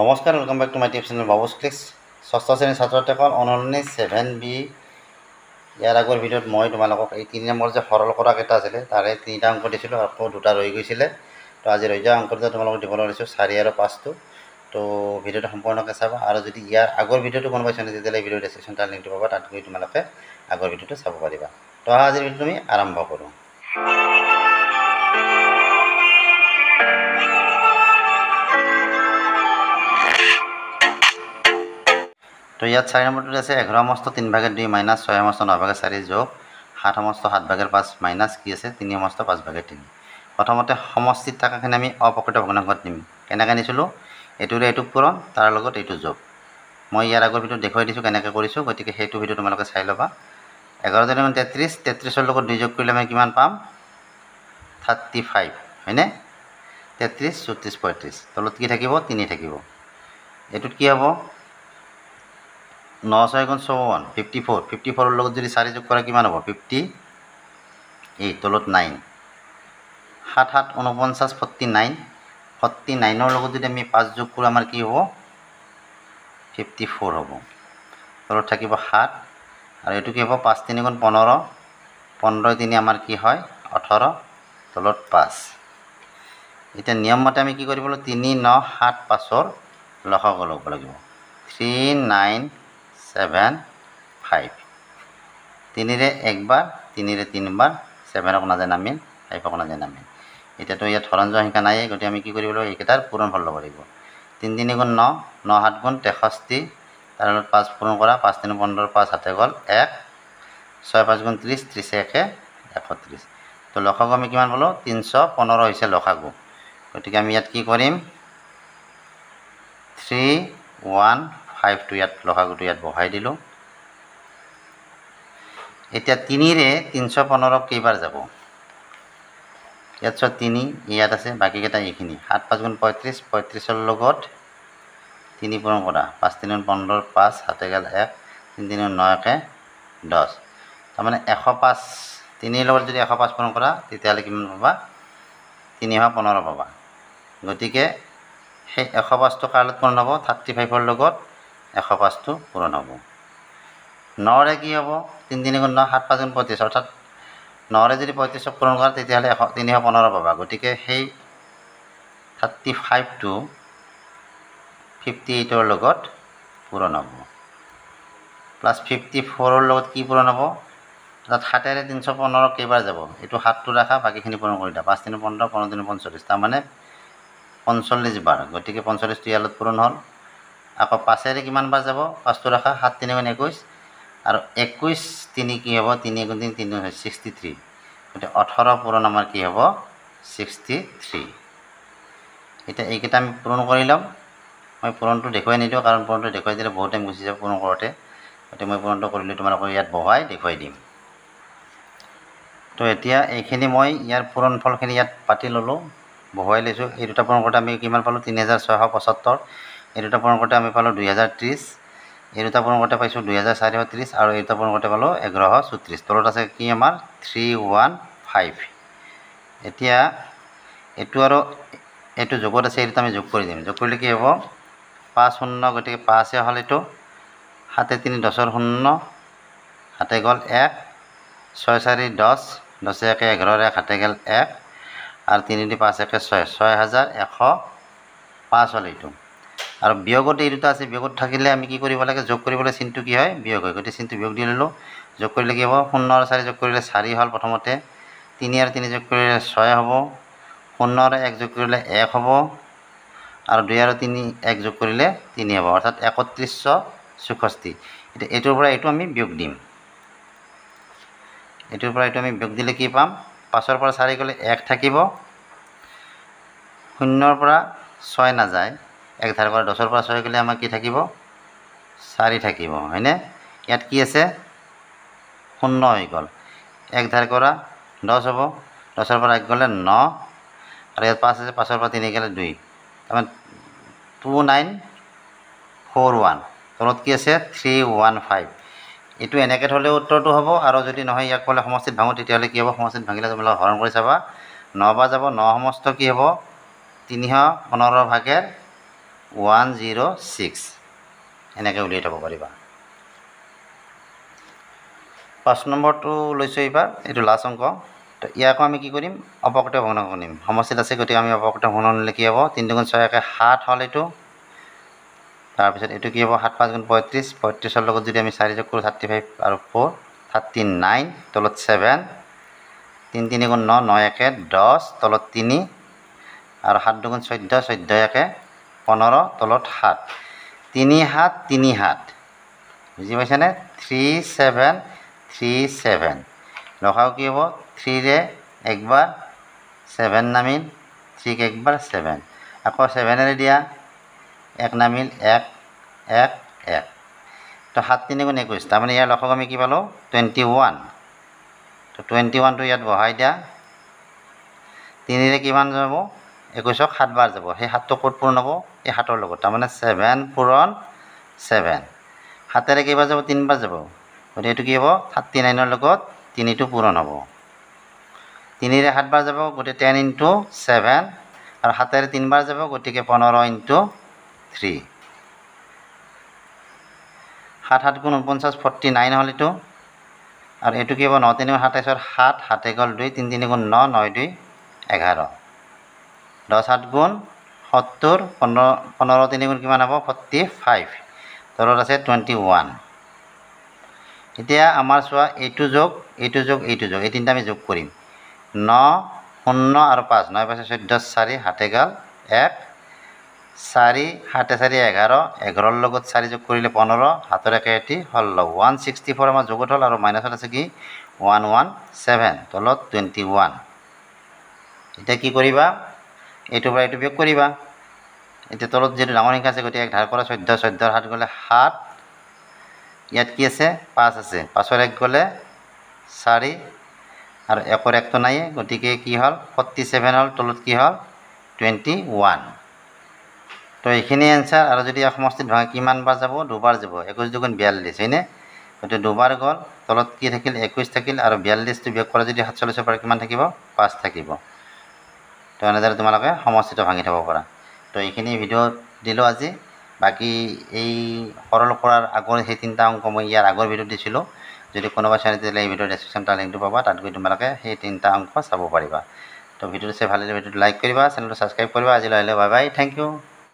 নমস্কাৰ welcome back to my tube channel Babu's clicks ষষ্ঠ শ্ৰেণীৰ ছাত্ৰসকল অনলাইন ছেভেন বি ইয়াৰ আগৰ ভিডিঅ'ত মই তোমালোকক এই তিনি নম্বৰ যে সৰল কৰা কেইটা আছিলে তাৰে তিনিটা অংক দিছিলোঁ আকৌ দুটা ৰৈ গৈছিলে তো আজি ৰৈ যোৱা অংকটো তোমালোকক দিবলৈ লৈছোঁ চাৰি আৰু পাঁচটো তো ভিডিঅ'টো সম্পূৰ্ণকৈ চাবা আৰু যদি ইয়াৰ আগৰ ভিডিঅ'টো কোনোবা চেনে তেতিয়াহ'লে ভিডিঅ' ডিছক্ৰিপশ্যন তাৰ লিংকটো পাবা তাত গৈ তোমালোকে আগৰ ভিডিঅ'টো চাব পাৰিবা তো আজিৰ ভিডিঅ'টো আমি আৰম্ভ কৰোঁ তো ইয়াত চাৰি নম্বৰটোত আছে এঘাৰ সমস্ত তিনিভাগে দুই মাইনাছ ছয় সমস্ত নভাগে চাৰি যোগ সাত সমস্ত সাতভাগে পাঁচ মাইনাছ কি আছে তিনি সমস্ত পাঁচভাগে তিনি প্ৰথমতে সমষ্টিত থকাখিনি আমি অপ্ৰকৃত ভগ্নাংশত নিম কেনেকৈ নিছিলোঁ এইটোৰে এইটো পূৰণ তাৰ লগত এইটো যোগ মই ইয়াৰ আগৰ ভিডিঅ' দেখুৱাই দিছোঁ কেনেকৈ কৰিছোঁ গতিকে সেইটো ভিডিঅ' তোমালোকে চাই ল'বা এঘাৰ জানুৱাৰী মানে তেত্ৰিছ তেত্ৰিছৰ লগত দুই যোগ কৰিলে আমি কিমান পাম থাৰ্টি ফাইভ হয়নে তেত্ৰিছ চৌত্ৰিছ পঁয়ত্ৰিছ তলত কি থাকিব তিনি থাকিব এইটোত কি হ'ব ন ছয়গুণ ছ ওৱান ফিফটি ফ'ৰ ফিফটি ফ'ৰৰ লগত যদি চাৰি যোগ কৰা কিমান হ'ব ফিফটি এই তলত নাইন সাত সাত ঊনপঞ্চাছ ফৰ্টি নাইন ফৰ্টি নাইনৰ লগত যদি আমি পাঁচ যোগ কৰোঁ আমাৰ কি হ'ব ফিফটি ফ'ৰ হ'ব তলত থাকিব সাত আৰু এইটো কি হ'ব পাঁচ তিনি গুণ পোন্ধৰ পোন্ধৰ তিনি আমাৰ কি হয় ওঠৰ তলত পাঁচ এতিয়া নিয়ম মতে আমি কি কৰিব লাগিব তিনি ন সাত পাঁচৰ লসগ ল'ব লাগিব থ্ৰী নাইন ছেভেন ফাইভ তিনিৰে একবাৰ তিনিৰে তিনিবাৰ ছেভেনক নাজে নামিন ফাইভক নাজে নামিন এতিয়াতো ইয়াত হৰণ যোৱা শিকা নাই গতিকে আমি কি কৰিব লাগিব এইকেইটাৰ পূৰণ ফল ল'ব লাগিব তিনি তিনি গুণ ন ন সাত গুণ তেষষ্ঠি তাৰ লগত পাঁচ পূৰণ কৰা পাঁচ তিনি পোন্ধৰ পাঁচ হাতে গ'ল এক ছয় পাঁচ গুণ ত্ৰিছ ত্ৰিছে একে এশ ত্ৰিছ ত' লখাগু আমি কিমান পালোঁ তিনিশ পোন্ধৰ হৈছে লখাগু গতিকে আমি ইয়াত কি কৰিম থ্ৰী ওৱান ফাইভটো ইয়াত লহাগুটো ইয়াত বহাই দিলোঁ এতিয়া তিনিৰে তিনিশ পোন্ধৰক কেইবাৰ যাব ইয়াত চব তিনি ইয়াত আছে বাকীকেইটা এইখিনি সাত পাঁচ গুণ পঁয়ত্ৰিছ পঁয়ত্ৰিছৰ লগত তিনি পূৰণ কৰা পাঁচ তিনি গুণ পোন্ধৰ পাঁচ সাত এগাল এক তিনি তিনি গুণ ন একে দহ তাৰমানে এশ পাঁচ তিনিৰ লগত যদি এশ পাঁচ পূৰণ কৰা তেতিয়াহ'লে কিমান পাবা তিনি এশ পোন্ধৰ পাবা গতিকে সেই এশ পাঁচটো কাৰ লগত পূৰণ হ'ব থাৰ্টি ফাইভৰ লগত এশ পাঁচটো পূৰণ হ'ব নৰে কি হ'ব তিনি তিনি গুণ ন সাত পাঁচ গুণ পঁয়ত্ৰিছ অৰ্থাৎ নৰে যদি পঁয়ত্ৰিছক পূৰণ কৰে তেতিয়াহ'লে এশ তিনিশ পোন্ধৰ পাবা গতিকে সেই থাৰ্টি ফাইভটো ফিফটি এইটৰ লগত পূৰণ হ'ব প্লাছ ফিফটি ফ'ৰৰ লগত কি পূৰণ হ'ব তাত সাতেৰে তিনিশ পোন্ধৰ কেইবাৰ যাব এইটো সাতটো ৰাখা বাকীখিনি পূৰণ কৰি দিয়া পাঁচ তিনি পোন্ধৰ পোন্ধৰ তিনি পঞ্চল্লিছ তাৰমানে পঞ্চল্লিছ গতিকে পঞ্চল্লিছটো ইয়াৰ লগত পূৰণ হ'ল আকৌ পাঁচেৰে কিমান বাৰ যাব পাঁচটো ৰাখা সাত তিনি মানে একৈছ আৰু একৈছ তিনি কি হ'ব তিনি এগুণ তিনি তিনি হৈছে ছিক্সটি থ্ৰী গতিকে ওঠৰ পূৰণ আমাৰ কি হ'ব ছিক্সটি থ্ৰী এতিয়া এইকেইটা আমি পূৰণ কৰি ল'ম মই পূৰণটো দেখুৱাই নিদিওঁ কাৰণ পূৰণটো দেখুৱাই দিলে বহুত টাইম গুচি যাব পূৰণ কৰোঁতে গতিকে মই পূৰণটো কৰিলোঁ তোমালোকক ইয়াত বহুৱাই দেখুৱাই দিম তো এতিয়া এইখিনি মই ইয়াৰ পূৰণ ফলখিনি ইয়াত পাতি ল'লোঁ বহুৱাই লৈছোঁ এই দুটা পূৰণ কৰোঁতে আমি কিমান পালোঁ তিনি হাজাৰ ছয়শ পঁচত্তৰ এই দুটা পৰ্ণকতে আমি পালোঁ দুহেজাৰ ত্ৰিছ এই দুটা পৰ্ণকতে পাইছোঁ দুহেজাৰ চাৰিশ ত্ৰিছ আৰু এই দুটা পৰ্ণকতে পালোঁ এঘাৰশ চৌত্ৰিছ তলত আছে কি আমাৰ থ্ৰী ওৱান ফাইভ এতিয়া এইটো আৰু এইটো যোগত আছে এইটো আমি যোগ কৰি দিম যোগ কৰিলে কি হ'ব পাঁচ শূন্য গতিকে পাঁচে হ'ল এইটো সাতে তিনি দহৰ শূন্য হাতে গ'ল এক ছয় চাৰি দহ দহ একে এঘাৰ এক হাতে গ'ল এক আৰু তিনি দুই পাঁচ একে ছয় ছয় হাজাৰ এশ পাঁচ হ'ল এইটো আৰু বিয়োগত এই দুটা আছে বিয়োগত থাকিলে আমি কি কৰিব লাগে যোগ কৰিবলৈ চিনটো কি হয় বিয়োগ হয় গতিকে চিনটো বিয়োগ দি ল'লোঁ যোগ কৰি লাগিব শূন্য আৰু চাৰি যোগ কৰিলে চাৰি হ'ল প্ৰথমতে তিনি আৰু তিনি যোগ কৰিলে ছয় হ'ব শূন্য আৰু এক যোগ কৰিলে এক হ'ব আৰু দুই আৰু তিনি এক যোগ কৰিলে তিনি হ'ব অৰ্থাৎ একত্ৰিছশ চৌষষ্ঠি এতিয়া এইটোৰ পৰা এইটো আমি বিয়োগ দিম এইটোৰ পৰা এইটো আমি বিয়োগ দিলে কি পাম পাঁচৰ পৰা চাৰি গ'লে এক থাকিব শূন্যৰ পৰা ছয় নাযায় এক ধাৰ পৰা দহৰ পৰা ছয় কিলে আমাৰ কি থাকিব চাৰি থাকিব হয়নে ইয়াত কি আছে শূন্য হৈ গ'ল এক ধাৰ কৰা দহ হ'ব দহৰ পৰা এক গ'লে ন আৰু ইয়াত পাঁচ আছে পাঁচৰ পৰা তিনি গ'লে দুই তাৰমানে টু নাইন ফ'ৰ ওৱান তলত কি আছে থ্ৰী ওৱান ফাইভ এইটো এনেকৈ থ'লে উত্তৰটো হ'ব আৰু যদি নহয় ইয়াক ক'লে সমষ্টিত ভাঙো তেতিয়াহ'লে কি হ'ব সমষ্টিত ভাঙিলে তোমালোকে হৰণ কৰি চাবা ন বা যাব ন সমষ্ট কি হ'ব তিনিশ পোন্ধৰ ভাগে ওৱান জিৰ' ছিক্স এনেকৈ উলিয়াই থ'ব পাৰিবা পাঁচ নম্বৰটো লৈছোঁ এইবাৰ এইটো লাষ্ট অংক তো ইয়াকো আমি কি কৰিম অপকৃত ভগ্ন শুনিম সমষ্টিত আছে গতিকে আমি অপকৃত ভগ্ন হ'লে কি হ'ব তিনিগুণ ছয়কৈ সাত হ'ল এইটো তাৰপিছত এইটো কি হ'ব সাত পাঁচ গুণ পঁয়ত্ৰিছ পঁয়ত্ৰিছৰ লগত যদি আমি চাৰি যোগ কৰোঁ থাৰ্টি ফাইভ আৰু ফ'ৰ থাৰ্টি নাইন তলত ছেভেন তিনি তিনি গুণ ন ন একে দহ তলত তিনি আৰু সাত দুগুণ চৈধ্য চৈধ্য একে পোন্ধৰ তলত সাত তিনি সাত তিনি সাত বুজি পাইছেনে থ্ৰী ছেভেন থ্ৰী ছেভেন লখাও কি হ'ব থ্ৰীৰে একবাৰ ছেভেন নামিল থ্ৰীক একবাৰ ছেভেন আকৌ ছেভেনেৰে দিয়া এক নামিল এক এক এক তো সাত তিনি গুণ একৈছ তাৰমানে ইয়াৰ লখক আমি কি পালোঁ টুৱেণ্টি ওৱান তো টুৱেণ্টি ওৱানটো ইয়াত বহাই দিয়া তিনিৰে কিমান যাব একৈছক সাতবাৰ যাব সেই সাতটো ক'ত পূৰণ হ'ব এই সাতৰ লগত তাৰমানে ছেভেন পূৰণ ছেভেন সাতেৰে কেইবাৰ যাব তিনিবাৰ যাব গতিকে এইটো কি হ'ব থাৰ্টি নাইনৰ লগত তিনিটো পূৰণ হ'ব তিনিৰে সাতবাৰ যাব গতিকে টেন ইণ্টু ছেভেন আৰু সাতেৰে তিনিবাৰ যাব গতিকে পোন্ধৰ ইণ্টু থ্ৰী সাত সাত গুণ ঊনপঞ্চাছ ফৰ্টি নাইন হ'ল এইটো আৰু এইটো কি হ'ব ন তিনি গুণ সাতাইছৰ সাত সাতে গ'ল দুই তিনি তিনি গুণ ন ন দুই এঘাৰ দহ সাত গুণ সত্তৰ পোন্ধৰ পোন্ধৰ তিনি গুণ কিমান হ'ব ফৰ্টি ফাইভ তলত আছে টুৱেণ্টি ওৱান এতিয়া আমাৰ চোৱা এইটো যোগ এইটো যোগ এইটো যোগ এই তিনিটা আমি যোগ কৰিম ন শূন্য আৰু পাঁচ ন পাঁচ চৈধ্য চাৰি সাত এগাল এক চাৰি সাত চাৰি এঘাৰ এঘাৰৰ লগত চাৰি যোগ কৰিলে পোন্ধৰ হাতৰ একে এটি ষোল্ল ওৱান ছিক্সটি ফ'ৰ আমাৰ যোগত হ'ল আৰু মাইনাছত আছে কি ওৱান ওৱান ছেভেন তলত টুৱেণ্টি ওৱান এতিয়া কি কৰিবা এইটোৰ পৰা এইটো বিয়োগ কৰিবা এতিয়া তলত যিটো ডাঙৰ সংখ্যা আছে গতিকে এক ধাৰ কৰা চৈধ্য চৈধ্যৰ হাত গ'লে সাত ইয়াত কি আছে পাঁচ আছে পাঁচৰ এক গ'লে চাৰি আৰু একৰ একটো নাই গতিকে কি হ'ল ফৰ্টি ছেভেন হ'ল তলত কি হ'ল টুৱেণ্টি ওৱান তো এইখিনি এনচাৰ আৰু যদি এক সমষ্টিত ভাঙে কিমানবাৰ যাব দুবাৰ যাব একৈছ দুগুণ বিয়াল্লিছ হয়নে গতিকে দুবাৰ গ'ল তলত কি থাকিল একৈছ থাকিল আৰু বিয়াল্লিছটো বিয়োগ কৰা যদি সাতচল্লিছৰ পৰা কিমান থাকিব পাঁচ থাকিব তো এনেদৰে তোমালোকে সমষ্টিটো ভাঙি থ'ব পাৰা তো এইখিনি ভিডিঅ' দিলোঁ আজি বাকী এই সৰল কৰাৰ আগৰ সেই তিনিটা অংক মই ইয়াৰ আগৰ ভিডিঅ' দিছিলোঁ যদি কোনোবা চাই তেতিয়াহ'লে এই ভিডিঅ'ৰ ডেছক্ৰিপশ্যনটা লিংকটো পাবা তাত গৈ তোমালোকে সেই তিনিটা অংক চাব পাৰিবা তো ভিডিঅ'টো চাই ভাল লাগিলে ভিডিঅ'টো লাইক কৰিবা চেনেলটো ছাবস্ক্ৰাইব কৰিবা আজিলৈ আহিলে বাই বাই থেংক ইউ